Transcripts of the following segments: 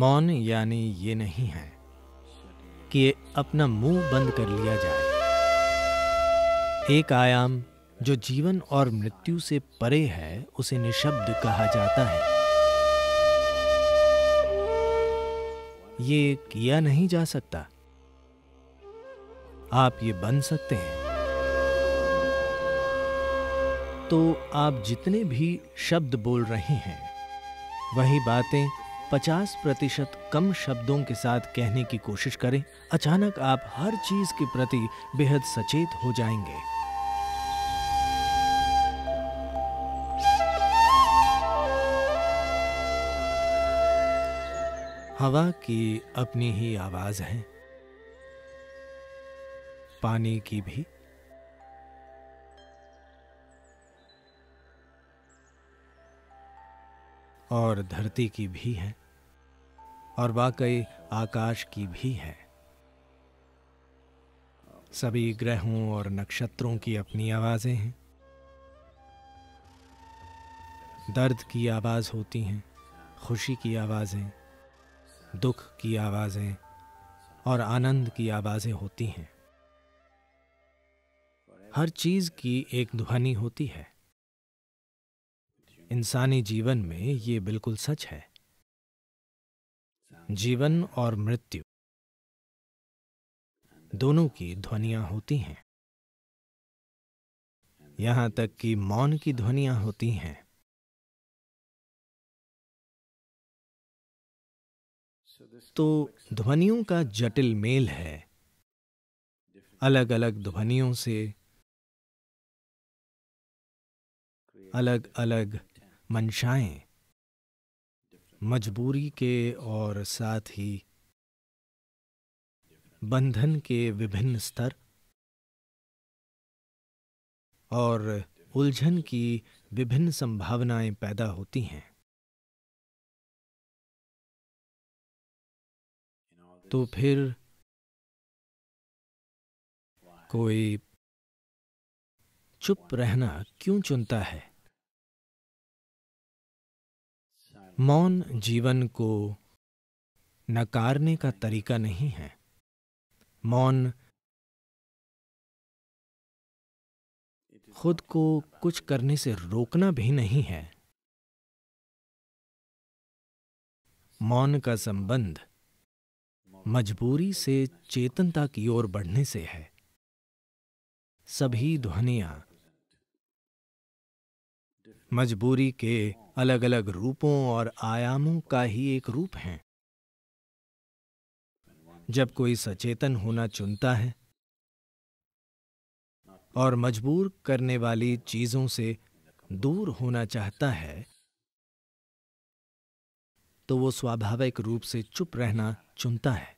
मौन यानी ये नहीं है कि अपना मुंह बंद कर लिया जाए एक आयाम जो जीवन और मृत्यु से परे है उसे निशब्द कहा जाता है ये किया नहीं जा सकता आप ये बन सकते हैं तो आप जितने भी शब्द बोल रहे हैं वही बातें 50 प्रतिशत कम शब्दों के साथ कहने की कोशिश करें अचानक आप हर चीज के प्रति बेहद सचेत हो जाएंगे हवा की अपनी ही आवाज है पानी की भी और धरती की भी है और वाकई आकाश की भी है सभी ग्रहों और नक्षत्रों की अपनी आवाज़ें हैं दर्द की आवाज़ होती हैं खुशी की आवाज़ें दुख की आवाज़ें और आनंद की आवाज़ें होती हैं हर चीज़ की एक ध्वनि होती है इंसानी जीवन में ये बिल्कुल सच है जीवन और मृत्यु दोनों की ध्वनियां होती हैं यहां तक कि मौन की ध्वनियां होती हैं तो ध्वनियों का जटिल मेल है अलग अलग ध्वनियों से अलग अलग मंशाएं मजबूरी के और साथ ही बंधन के विभिन्न स्तर और उलझन की विभिन्न संभावनाएं पैदा होती हैं तो फिर कोई चुप रहना क्यों चुनता है मौन जीवन को नकारने का तरीका नहीं है मौन खुद को कुछ करने से रोकना भी नहीं है मौन का संबंध मजबूरी से चेतनता की ओर बढ़ने से है सभी ध्वनियां मजबूरी के अलग अलग रूपों और आयामों का ही एक रूप हैं जब कोई सचेतन होना चुनता है और मजबूर करने वाली चीजों से दूर होना चाहता है तो वो स्वाभाविक रूप से चुप रहना चुनता है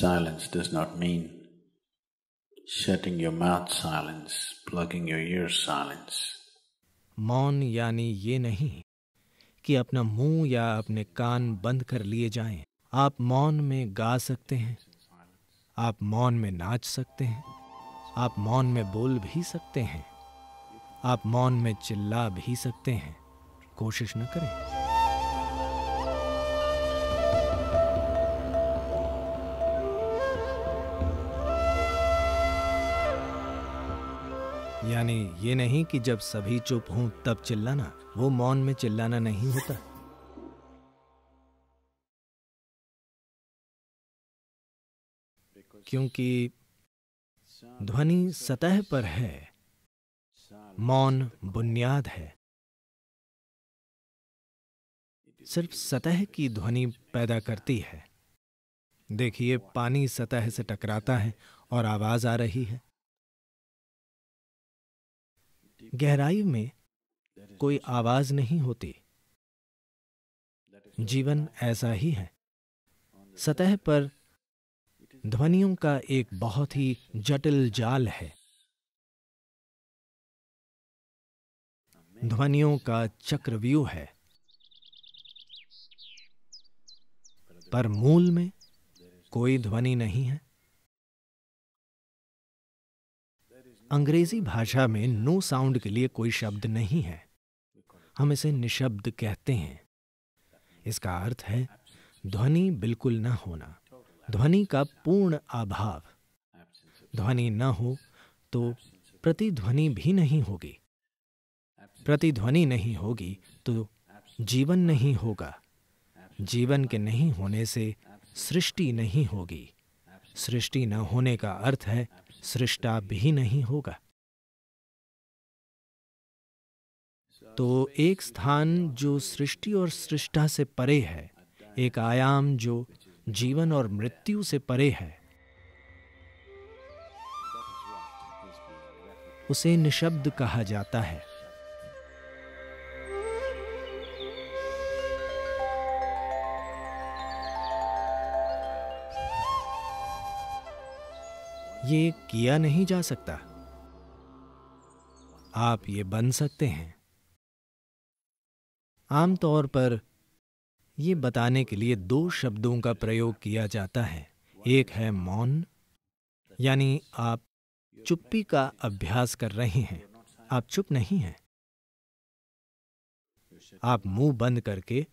silence does not mean setting your mouth silence, plugging your ears silence. मौन यानी ये नहीं कि अपना मुंह या अपने कान बंद कर लिए जाएं। आप मौन में गा सकते हैं आप मौन में नाच सकते हैं आप मौन में बोल भी सकते हैं आप मौन में चिल्ला भी सकते हैं कोशिश न करें यानी ये नहीं कि जब सभी चुप हों तब चिल्लाना वो मौन में चिल्लाना नहीं होता क्योंकि ध्वनि सतह पर है मौन बुनियाद है सिर्फ सतह की ध्वनि पैदा करती है देखिए पानी सतह से टकराता है और आवाज आ रही है गहराई में कोई आवाज नहीं होती जीवन ऐसा ही है सतह पर ध्वनियों का एक बहुत ही जटिल जाल है ध्वनियों का चक्रव्यूह है पर मूल में कोई ध्वनि नहीं है अंग्रेजी भाषा में नो साउंड के लिए कोई शब्द नहीं है हम इसे निशब्द कहते हैं इसका अर्थ है ध्वनि बिल्कुल न होना ध्वनि का पूर्ण अभाव ध्वनि न हो तो प्रतिध्वनि भी नहीं होगी प्रतिध्वनि नहीं होगी तो जीवन नहीं होगा जीवन के नहीं होने से सृष्टि नहीं होगी सृष्टि न होने का अर्थ है सृष्टा भी नहीं होगा तो एक स्थान जो सृष्टि और सृष्टा से परे है एक आयाम जो जीवन और मृत्यु से परे है उसे निशब्द कहा जाता है ये किया नहीं जा सकता आप ये बन सकते हैं आमतौर पर ये बताने के लिए दो शब्दों का प्रयोग किया जाता है एक है मौन यानी आप चुप्पी का अभ्यास कर रहे हैं आप चुप नहीं हैं आप मुंह बंद करके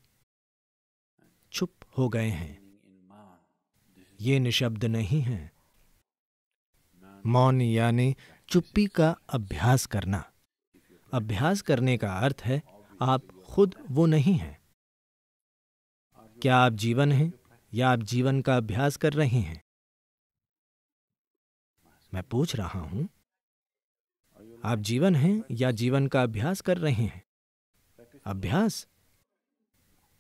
चुप हो गए हैं ये निशब्द नहीं है मौन यानी चुप्पी का अभ्यास करना अभ्यास करने का अर्थ है आप खुद वो नहीं हैं क्या आप जीवन हैं या आप जीवन का अभ्यास कर रहे हैं मैं पूछ रहा हूं आप जीवन हैं या जीवन का अभ्यास कर रहे हैं अभ्यास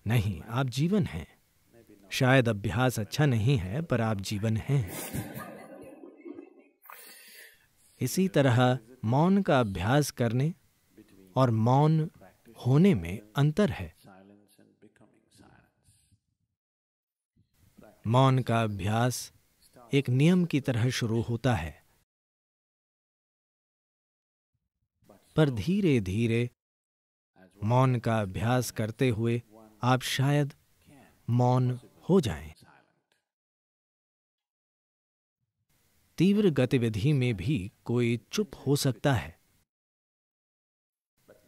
नहीं आप जीवन हैं शायद अभ्यास अच्छा नहीं है पर आप जीवन हैं इसी तरह मौन का अभ्यास करने और मौन होने में अंतर है मौन का अभ्यास एक नियम की तरह शुरू होता है पर धीरे धीरे मौन का अभ्यास करते हुए आप शायद मौन हो जाएं। तीव्र गतिविधि में भी कोई चुप हो सकता है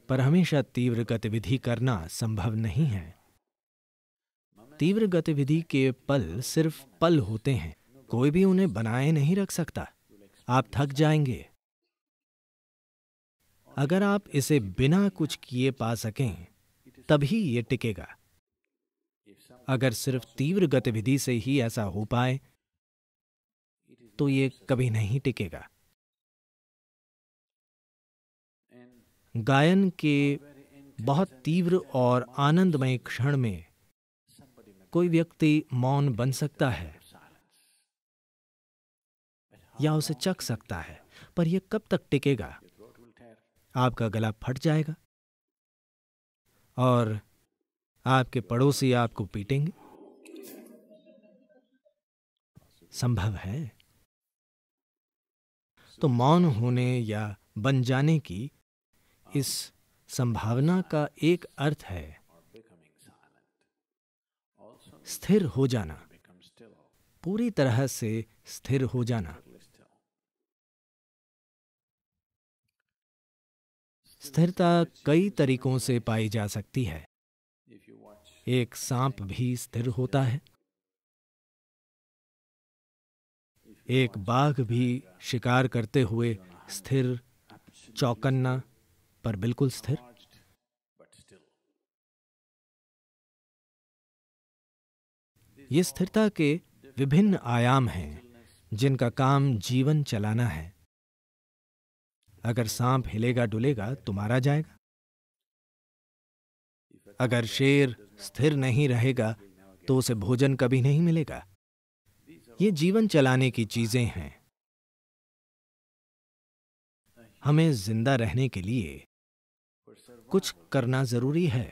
पर हमेशा तीव्र गतिविधि करना संभव नहीं है तीव्र गतिविधि के पल सिर्फ पल होते हैं कोई भी उन्हें बनाए नहीं रख सकता आप थक जाएंगे अगर आप इसे बिना कुछ किए पा सकें तभी यह टिकेगा अगर सिर्फ तीव्र गतिविधि से ही ऐसा हो पाए तो ये कभी नहीं टिकेगा गायन के बहुत तीव्र और आनंदमय क्षण में कोई व्यक्ति मौन बन सकता है या उसे चख सकता है पर यह कब तक टिकेगा आपका गला फट जाएगा और आपके पड़ोसी आपको पीटेंगे संभव है तो मौन होने या बन जाने की इस संभावना का एक अर्थ है स्थिर हो जाना पूरी तरह से स्थिर हो जाना स्थिरता कई तरीकों से पाई जा सकती है एक सांप भी स्थिर होता है एक बाघ भी शिकार करते हुए स्थिर चौकन्ना पर बिल्कुल स्थिर ये स्थिरता के विभिन्न आयाम हैं जिनका काम जीवन चलाना है अगर सांप हिलेगा डुलेगा तो मारा जाएगा अगर शेर स्थिर नहीं रहेगा तो उसे भोजन कभी नहीं मिलेगा ये जीवन चलाने की चीजें हैं हमें जिंदा रहने के लिए कुछ करना जरूरी है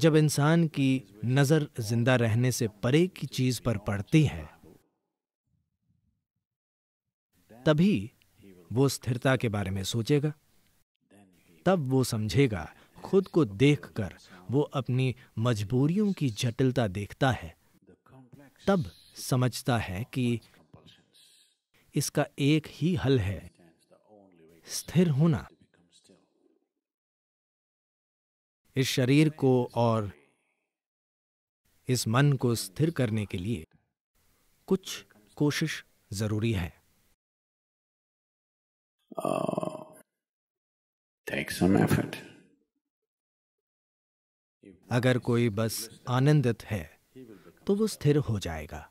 जब इंसान की नजर जिंदा रहने से परे की चीज पर पड़ती है तभी वो स्थिरता के बारे में सोचेगा तब वो समझेगा खुद को देखकर वो अपनी मजबूरियों की जटिलता देखता है तब समझता है कि इसका एक ही हल है स्थिर होना इस शरीर को और इस मन को स्थिर करने के लिए कुछ कोशिश जरूरी है uh, अगर कोई बस आनंदित है तो वो स्थिर हो जाएगा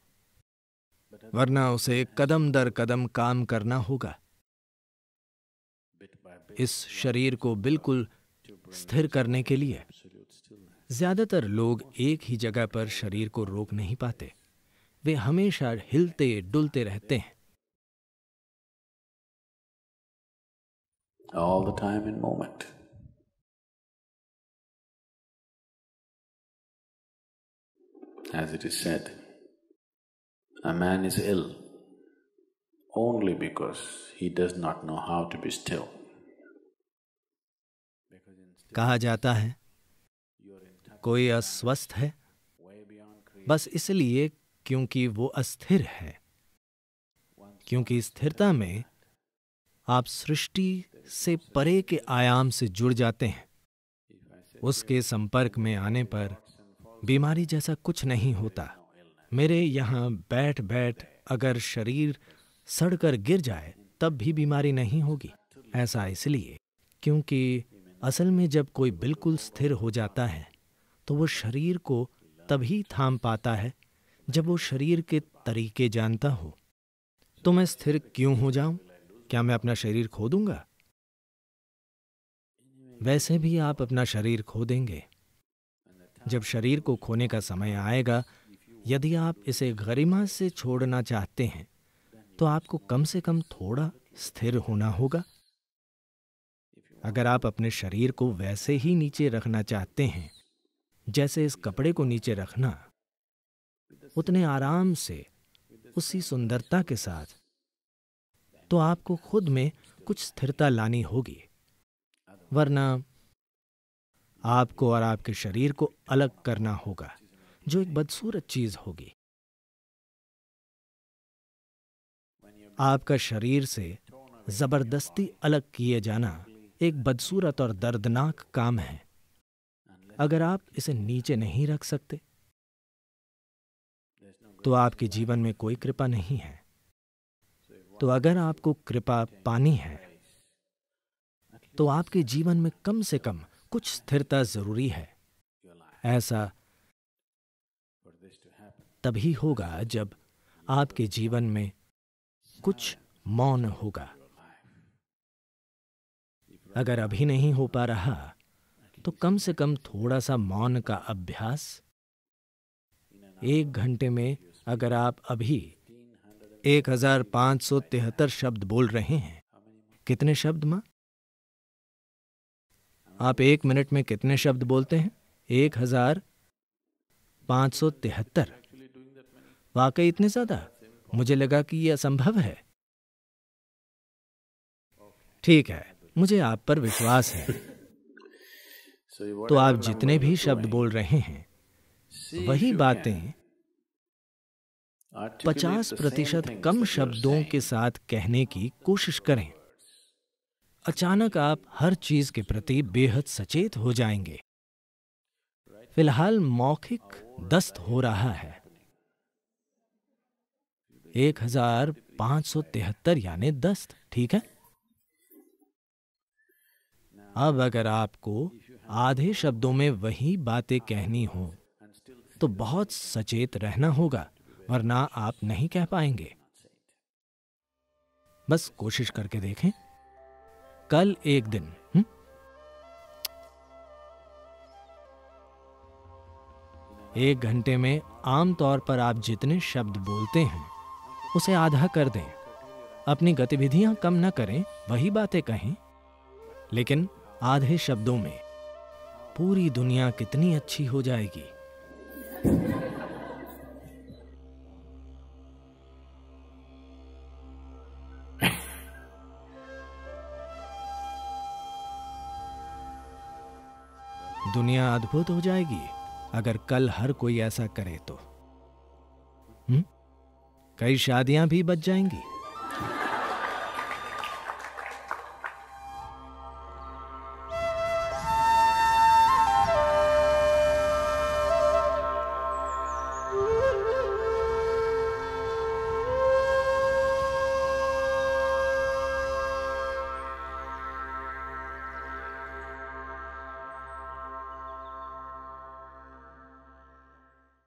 वरना उसे कदम दर कदम काम करना होगा इस शरीर को बिल्कुल स्थिर करने के लिए ज्यादातर लोग एक ही जगह पर शरीर को रोक नहीं पाते वे हमेशा हिलते डुलते रहते हैं all the time in moment. as it is said, a man is ill only because he does not know how to be still. कहा जाता है कोई अस्वस्थ है बस इसलिए क्योंकि वो अस्थिर है क्योंकि स्थिरता में आप सृष्टि से परे के आयाम से जुड़ जाते हैं उसके संपर्क में आने पर बीमारी जैसा कुछ नहीं होता मेरे यहाँ बैठ बैठ अगर शरीर सड़कर गिर जाए तब भी बीमारी नहीं होगी ऐसा इसलिए क्योंकि असल में जब कोई बिल्कुल स्थिर हो जाता है तो वो शरीर को तभी थाम पाता है जब वो शरीर के तरीके जानता हो तो मैं स्थिर क्यों हो जाऊं क्या मैं अपना शरीर खो दूंगा वैसे भी आप अपना शरीर खो देंगे जब शरीर को खोने का समय आएगा यदि आप इसे गरिमा से छोड़ना चाहते हैं तो आपको कम से कम थोड़ा स्थिर होना होगा अगर आप अपने शरीर को वैसे ही नीचे रखना चाहते हैं जैसे इस कपड़े को नीचे रखना उतने आराम से उसी सुंदरता के साथ तो आपको खुद में कुछ स्थिरता लानी होगी वरना आपको और आपके शरीर को अलग करना होगा जो एक बदसूरत चीज होगी आपका शरीर से जबरदस्ती अलग किए जाना एक बदसूरत और दर्दनाक काम है अगर आप इसे नीचे नहीं रख सकते तो आपके जीवन में कोई कृपा नहीं है तो अगर आपको कृपा पानी है तो आपके जीवन में कम से कम कुछ स्थिरता जरूरी है ऐसा तभी होगा जब आपके जीवन में कुछ मौन होगा अगर अभी नहीं हो पा रहा तो कम से कम थोड़ा सा मौन का अभ्यास एक घंटे में अगर आप अभी तिहत्तर शब्द बोल रहे हैं कितने शब्द मां आप एक मिनट में कितने शब्द बोलते हैं एक हजार पाँच सौ तिहत्तर वाकई इतने ज़्यादा मुझे लगा कि यह असंभव है ठीक है मुझे आप पर विश्वास है तो आप जितने भी शब्द बोल रहे हैं वही बातें पचास प्रतिशत कम शब्दों के साथ कहने की कोशिश करें अचानक आप हर चीज के प्रति बेहद सचेत हो जाएंगे फिलहाल मौखिक दस्त हो रहा है एक हजार पांच सौ तिहत्तर यानी दस्त ठीक है अब अगर आपको आधे शब्दों में वही बातें कहनी हो तो बहुत सचेत रहना होगा वरना आप नहीं कह पाएंगे बस कोशिश करके देखें कल एक दिन हम्म? एक घंटे में आमतौर पर आप जितने शब्द बोलते हैं उसे आधा कर दें अपनी गतिविधियां कम ना करें वही बातें कहें लेकिन आधे शब्दों में पूरी दुनिया कितनी अच्छी हो जाएगी अद्भुत हो जाएगी अगर कल हर कोई ऐसा करे तो हुँ? हम्म? कई शादियां भी बच जाएंगी